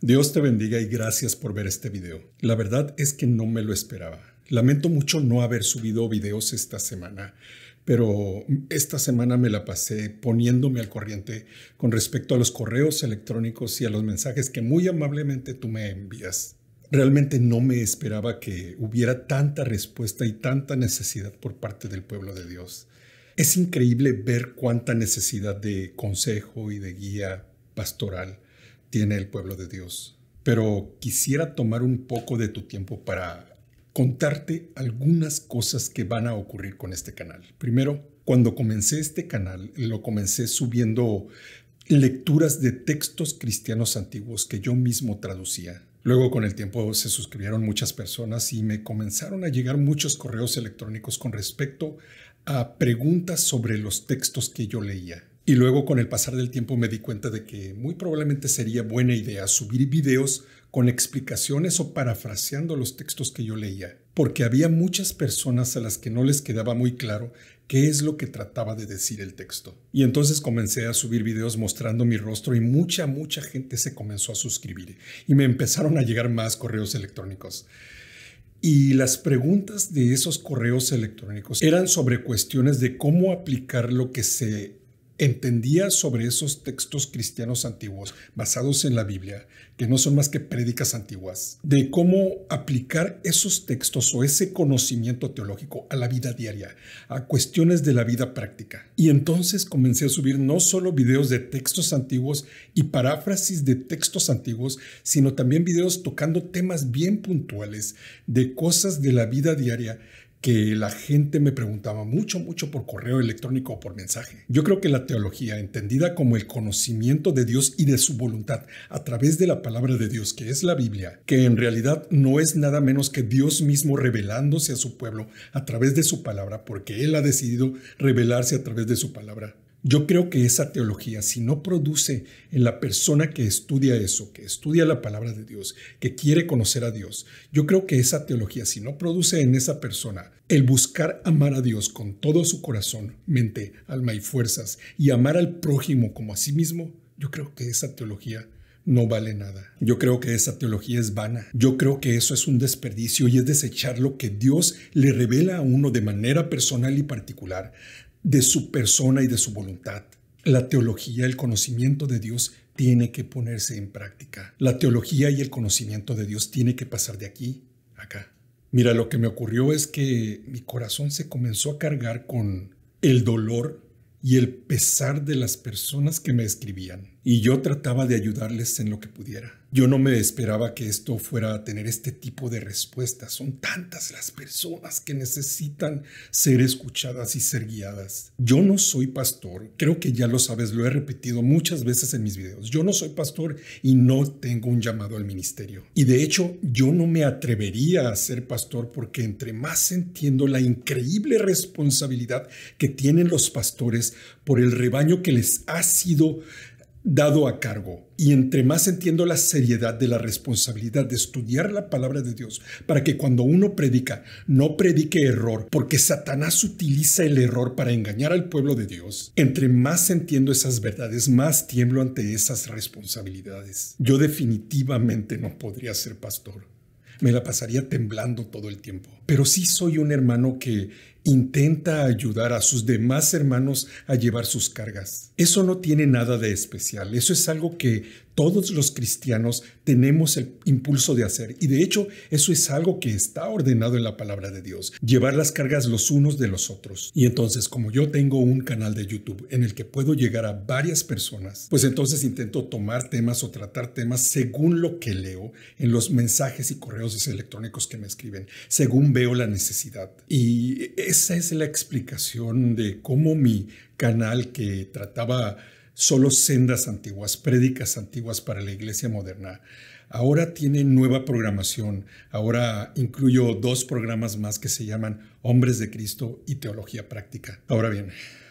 Dios te bendiga y gracias por ver este video. La verdad es que no me lo esperaba. Lamento mucho no haber subido videos esta semana, pero esta semana me la pasé poniéndome al corriente con respecto a los correos electrónicos y a los mensajes que muy amablemente tú me envías. Realmente no me esperaba que hubiera tanta respuesta y tanta necesidad por parte del pueblo de Dios. Es increíble ver cuánta necesidad de consejo y de guía pastoral tiene el pueblo de Dios, pero quisiera tomar un poco de tu tiempo para contarte algunas cosas que van a ocurrir con este canal. Primero, cuando comencé este canal, lo comencé subiendo lecturas de textos cristianos antiguos que yo mismo traducía. Luego con el tiempo se suscribieron muchas personas y me comenzaron a llegar muchos correos electrónicos con respecto a preguntas sobre los textos que yo leía. Y luego con el pasar del tiempo me di cuenta de que muy probablemente sería buena idea subir videos con explicaciones o parafraseando los textos que yo leía, porque había muchas personas a las que no les quedaba muy claro qué es lo que trataba de decir el texto. Y entonces comencé a subir videos mostrando mi rostro y mucha, mucha gente se comenzó a suscribir y me empezaron a llegar más correos electrónicos. Y las preguntas de esos correos electrónicos eran sobre cuestiones de cómo aplicar lo que se entendía sobre esos textos cristianos antiguos, basados en la Biblia, que no son más que prédicas antiguas, de cómo aplicar esos textos o ese conocimiento teológico a la vida diaria, a cuestiones de la vida práctica. Y entonces comencé a subir no solo videos de textos antiguos y paráfrasis de textos antiguos, sino también videos tocando temas bien puntuales de cosas de la vida diaria que la gente me preguntaba mucho, mucho por correo electrónico o por mensaje. Yo creo que la teología, entendida como el conocimiento de Dios y de su voluntad a través de la palabra de Dios, que es la Biblia, que en realidad no es nada menos que Dios mismo revelándose a su pueblo a través de su palabra, porque Él ha decidido revelarse a través de su palabra. Yo creo que esa teología, si no produce en la persona que estudia eso, que estudia la palabra de Dios, que quiere conocer a Dios, yo creo que esa teología, si no produce en esa persona el buscar amar a Dios con todo su corazón, mente, alma y fuerzas, y amar al prójimo como a sí mismo, yo creo que esa teología no vale nada. Yo creo que esa teología es vana. Yo creo que eso es un desperdicio y es desechar lo que Dios le revela a uno de manera personal y particular de su persona y de su voluntad. La teología, el conocimiento de Dios tiene que ponerse en práctica. La teología y el conocimiento de Dios tiene que pasar de aquí a acá. Mira, lo que me ocurrió es que mi corazón se comenzó a cargar con el dolor y el pesar de las personas que me escribían y yo trataba de ayudarles en lo que pudiera. Yo no me esperaba que esto fuera a tener este tipo de respuestas. Son tantas las personas que necesitan ser escuchadas y ser guiadas. Yo no soy pastor, creo que ya lo sabes, lo he repetido muchas veces en mis videos. Yo no soy pastor y no tengo un llamado al ministerio. Y de hecho, yo no me atrevería a ser pastor porque entre más entiendo la increíble responsabilidad que tienen los pastores por el rebaño que les ha sido dado a cargo. Y entre más entiendo la seriedad de la responsabilidad de estudiar la palabra de Dios, para que cuando uno predica, no predique error, porque Satanás utiliza el error para engañar al pueblo de Dios, entre más entiendo esas verdades, más tiemblo ante esas responsabilidades. Yo definitivamente no podría ser pastor. Me la pasaría temblando todo el tiempo. Pero sí soy un hermano que intenta ayudar a sus demás hermanos a llevar sus cargas. Eso no tiene nada de especial, eso es algo que todos los cristianos tenemos el impulso de hacer. Y de hecho, eso es algo que está ordenado en la palabra de Dios, llevar las cargas los unos de los otros. Y entonces, como yo tengo un canal de YouTube en el que puedo llegar a varias personas, pues entonces intento tomar temas o tratar temas según lo que leo en los mensajes y correos electrónicos que me escriben, según veo la necesidad. Y esa es la explicación de cómo mi canal que trataba solo sendas antiguas, prédicas antiguas para la iglesia moderna. Ahora tiene nueva programación. Ahora incluyo dos programas más que se llaman Hombres de Cristo y Teología Práctica. Ahora bien,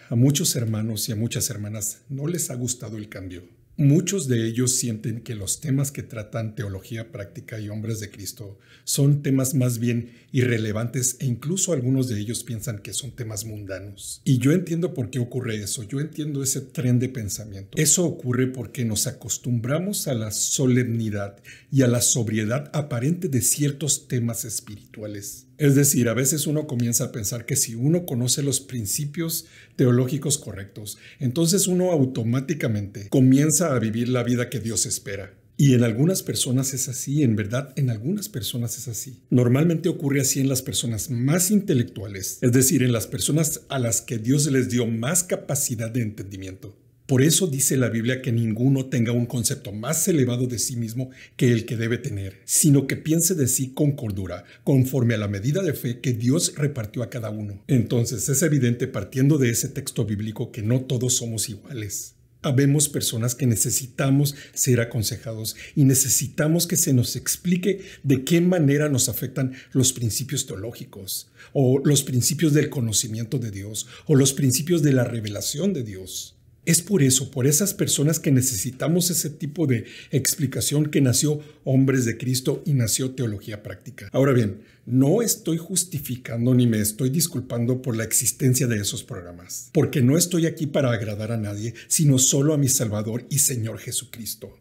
a muchos hermanos y a muchas hermanas no les ha gustado el cambio. Muchos de ellos sienten que los temas que tratan teología práctica y hombres de Cristo son temas más bien irrelevantes e incluso algunos de ellos piensan que son temas mundanos. Y yo entiendo por qué ocurre eso, yo entiendo ese tren de pensamiento. Eso ocurre porque nos acostumbramos a la solemnidad y a la sobriedad aparente de ciertos temas espirituales. Es decir, a veces uno comienza a pensar que si uno conoce los principios teológicos correctos, entonces uno automáticamente comienza a vivir la vida que Dios espera. Y en algunas personas es así, en verdad, en algunas personas es así. Normalmente ocurre así en las personas más intelectuales, es decir, en las personas a las que Dios les dio más capacidad de entendimiento. Por eso dice la Biblia que ninguno tenga un concepto más elevado de sí mismo que el que debe tener, sino que piense de sí con cordura, conforme a la medida de fe que Dios repartió a cada uno. Entonces es evidente partiendo de ese texto bíblico que no todos somos iguales. Habemos personas que necesitamos ser aconsejados y necesitamos que se nos explique de qué manera nos afectan los principios teológicos o los principios del conocimiento de Dios o los principios de la revelación de Dios. Es por eso, por esas personas que necesitamos ese tipo de explicación que nació Hombres de Cristo y nació Teología Práctica. Ahora bien, no estoy justificando ni me estoy disculpando por la existencia de esos programas, porque no estoy aquí para agradar a nadie, sino solo a mi Salvador y Señor Jesucristo.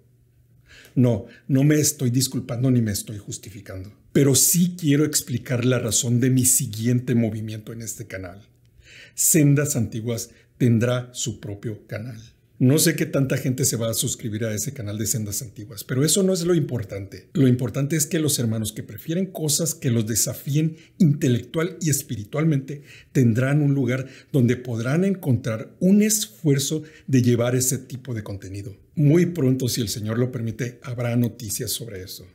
No, no me estoy disculpando ni me estoy justificando, pero sí quiero explicar la razón de mi siguiente movimiento en este canal. Sendas Antiguas tendrá su propio canal. No sé qué tanta gente se va a suscribir a ese canal de Sendas Antiguas, pero eso no es lo importante. Lo importante es que los hermanos que prefieren cosas que los desafíen intelectual y espiritualmente tendrán un lugar donde podrán encontrar un esfuerzo de llevar ese tipo de contenido. Muy pronto, si el Señor lo permite, habrá noticias sobre eso.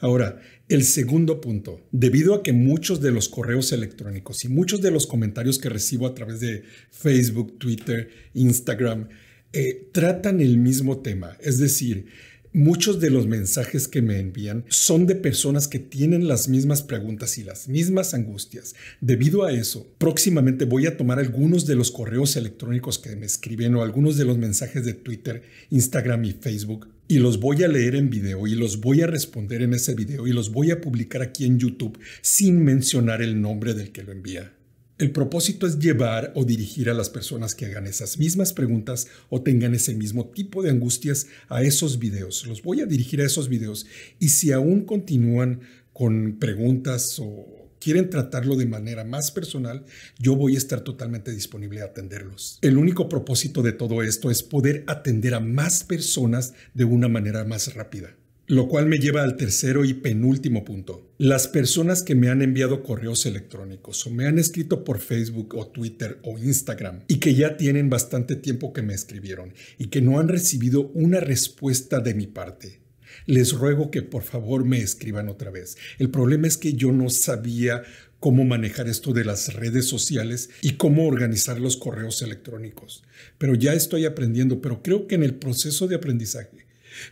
Ahora, el segundo punto, debido a que muchos de los correos electrónicos y muchos de los comentarios que recibo a través de Facebook, Twitter, Instagram, eh, tratan el mismo tema, es decir, Muchos de los mensajes que me envían son de personas que tienen las mismas preguntas y las mismas angustias. Debido a eso, próximamente voy a tomar algunos de los correos electrónicos que me escriben o algunos de los mensajes de Twitter, Instagram y Facebook y los voy a leer en video y los voy a responder en ese video y los voy a publicar aquí en YouTube sin mencionar el nombre del que lo envía. El propósito es llevar o dirigir a las personas que hagan esas mismas preguntas o tengan ese mismo tipo de angustias a esos videos. Los voy a dirigir a esos videos y si aún continúan con preguntas o quieren tratarlo de manera más personal, yo voy a estar totalmente disponible a atenderlos. El único propósito de todo esto es poder atender a más personas de una manera más rápida. Lo cual me lleva al tercero y penúltimo punto. Las personas que me han enviado correos electrónicos o me han escrito por Facebook o Twitter o Instagram y que ya tienen bastante tiempo que me escribieron y que no han recibido una respuesta de mi parte. Les ruego que por favor me escriban otra vez. El problema es que yo no sabía cómo manejar esto de las redes sociales y cómo organizar los correos electrónicos. Pero ya estoy aprendiendo, pero creo que en el proceso de aprendizaje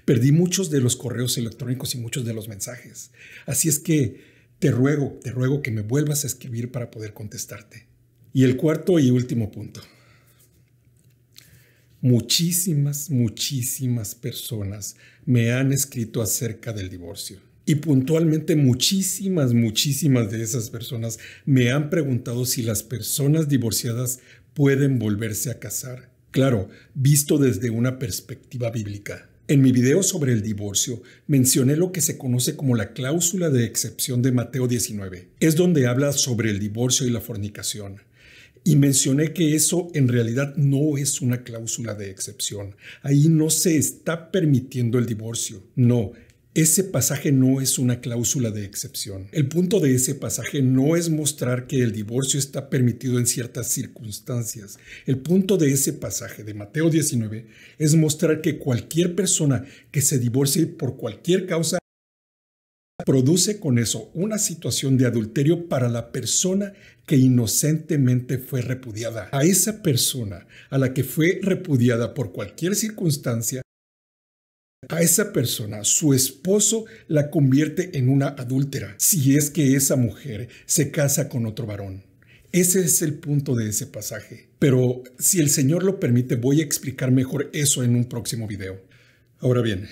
perdí muchos de los correos electrónicos y muchos de los mensajes. Así es que te ruego, te ruego que me vuelvas a escribir para poder contestarte. Y el cuarto y último punto. Muchísimas, muchísimas personas me han escrito acerca del divorcio. Y puntualmente muchísimas, muchísimas de esas personas me han preguntado si las personas divorciadas pueden volverse a casar. Claro, visto desde una perspectiva bíblica. En mi video sobre el divorcio mencioné lo que se conoce como la cláusula de excepción de Mateo 19. Es donde habla sobre el divorcio y la fornicación. Y mencioné que eso en realidad no es una cláusula de excepción. Ahí no se está permitiendo el divorcio. No, ese pasaje no es una cláusula de excepción. El punto de ese pasaje no es mostrar que el divorcio está permitido en ciertas circunstancias. El punto de ese pasaje de Mateo 19 es mostrar que cualquier persona que se divorcie por cualquier causa produce con eso una situación de adulterio para la persona que inocentemente fue repudiada. A esa persona a la que fue repudiada por cualquier circunstancia, a esa persona, su esposo la convierte en una adúltera, si es que esa mujer se casa con otro varón. Ese es el punto de ese pasaje. Pero si el Señor lo permite, voy a explicar mejor eso en un próximo video. Ahora bien,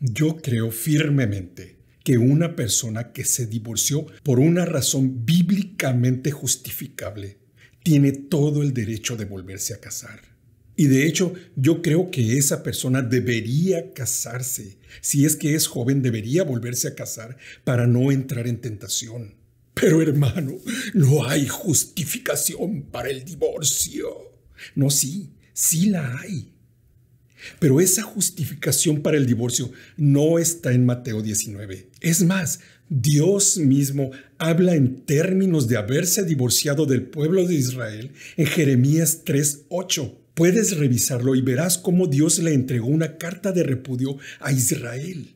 yo creo firmemente que una persona que se divorció por una razón bíblicamente justificable tiene todo el derecho de volverse a casar. Y de hecho, yo creo que esa persona debería casarse. Si es que es joven, debería volverse a casar para no entrar en tentación. Pero hermano, no hay justificación para el divorcio. No, sí, sí la hay. Pero esa justificación para el divorcio no está en Mateo 19. Es más, Dios mismo habla en términos de haberse divorciado del pueblo de Israel en Jeremías 3:8. Puedes revisarlo y verás cómo Dios le entregó una carta de repudio a Israel.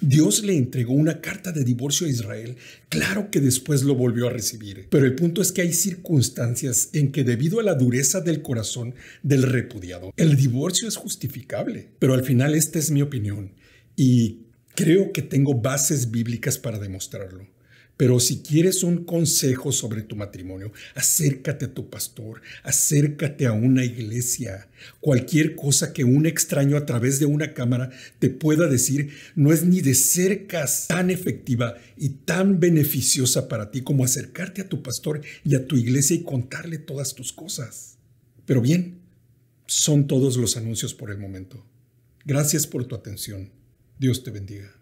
Dios le entregó una carta de divorcio a Israel, claro que después lo volvió a recibir, pero el punto es que hay circunstancias en que debido a la dureza del corazón del repudiado, el divorcio es justificable. Pero al final esta es mi opinión y creo que tengo bases bíblicas para demostrarlo. Pero si quieres un consejo sobre tu matrimonio, acércate a tu pastor, acércate a una iglesia. Cualquier cosa que un extraño a través de una cámara te pueda decir no es ni de cerca tan efectiva y tan beneficiosa para ti como acercarte a tu pastor y a tu iglesia y contarle todas tus cosas. Pero bien, son todos los anuncios por el momento. Gracias por tu atención. Dios te bendiga.